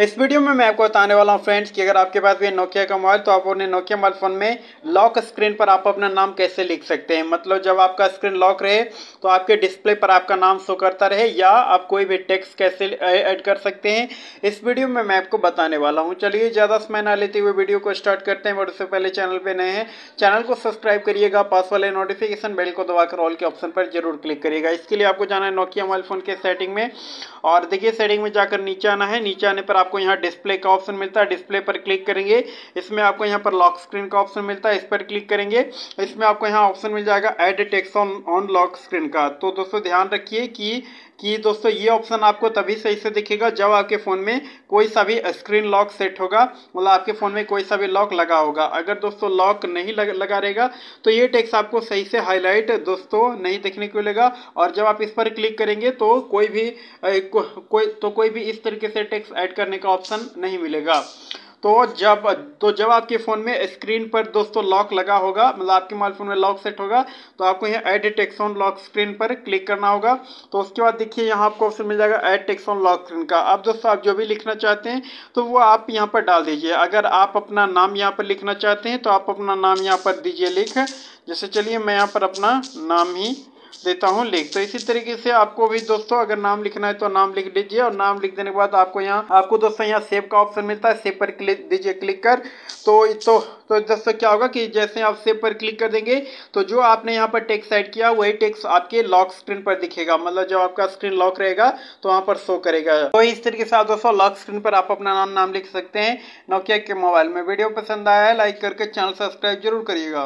इस वीडियो में मैं आपको बताने वाला हूँ फ्रेंड्स कि अगर आपके पास भी नोकिया का मोबाइल तो आप अपने नोकिया मोबाइल फ़ोन में लॉक स्क्रीन पर आप अपना नाम कैसे लिख सकते हैं मतलब जब आपका स्क्रीन लॉक रहे तो आपके डिस्प्ले पर आपका नाम शो करता रहे या आप कोई भी टेक्स्ट कैसे ऐड कर सकते हैं इस वीडियो में मैं आपको बताने वाला हूँ चलिए ज़्यादा समय ना लेते हुए वीडियो को स्टार्ट करते हैं और उससे पहले चैनल पर नए हैं चैनल को सब्सक्राइब करिएगा पास वाले नोटिफिकेशन बेल को दबाकर ऑल के ऑप्शन पर जरूर क्लिक करिएगा इसके लिए आपको जाना है नोकिया मोबाइल फ़ोन के सेटिंग में और देखिए सेटिंग में जाकर नीचे आना है नीचे आने पर आपको यहाँ डिस्प्ले का ऑप्शन मिलता है डिस्प्ले पर क्लिक करेंगे इसमें आपको यहाँ पर लॉक स्क्रीन का ऑप्शन मिलता है इस पर क्लिक करेंगे इसमें आपको यहाँ ऑप्शन मिल जाएगा add text on on lock screen का तो दोस्तों ध्यान रखिए कि कि दोस्तों ये ऑप्शन आपको तभी सही से दिखेगा जब आपके फ़ोन में कोई सा भी स्क्रीन लॉक सेट होगा मतलब आपके फ़ोन में कोई सा भी लॉक लगा होगा अगर दोस्तों लॉक नहीं लग, लगा रहेगा तो ये टेक्स्ट आपको सही से हाईलाइट दोस्तों नहीं देखने को मिलेगा और जब आप इस पर क्लिक करेंगे तो कोई भी ए, को, कोई तो कोई भी इस तरीके से टेक्स ऐड करने करने का ऑप्शन नहीं मिलेगा तो जब तो जब आपके फ़ोन में स्क्रीन पर दोस्तों लॉक लगा होगा मतलब आपके मोबाइल फ़ोन में लॉक सेट होगा तो आपको यहाँ add text on lock screen पर क्लिक करना होगा तो उसके बाद देखिए यहाँ आपको ऑप्शन मिल जाएगा add text on lock screen का अब दोस्तों आप जो भी लिखना चाहते हैं तो वो आप यहाँ पर डाल दीजिए अगर आप अपना नाम यहाँ पर लिखना चाहते हैं तो आप अपना नाम यहाँ पर दीजिए लिख जैसे चलिए मैं यहाँ पर अपना नाम ही देता हूँ लिख तो इसी तरीके से आपको भी दोस्तों अगर नाम लिखना है तो नाम लिख दीजिए और नाम लिख देने के बाद आपको यहाँ आपको दोस्तों यहाँ सेव का ऑप्शन मिलता है सेव पर क्लिक दीजिए क्लिक कर तो तो तो दोस्तों क्या होगा कि जैसे आप सेव पर क्लिक कर देंगे तो जो आपने यहाँ पर टेक्स ऐड किया वही टेक्स आपके लॉक स्क्रीन पर दिखेगा मतलब जब आपका स्क्रीन लॉक रहेगा तो वहाँ पर शो करेगा तो इस तरीके से आप दोस्तों लॉक स्क्रीन पर आप अपना नाम नाम लिख सकते हैं नोकिया के मोबाइल में वीडियो पसंद आया है लाइक करके चैनल सब्सक्राइब जरूर करिएगा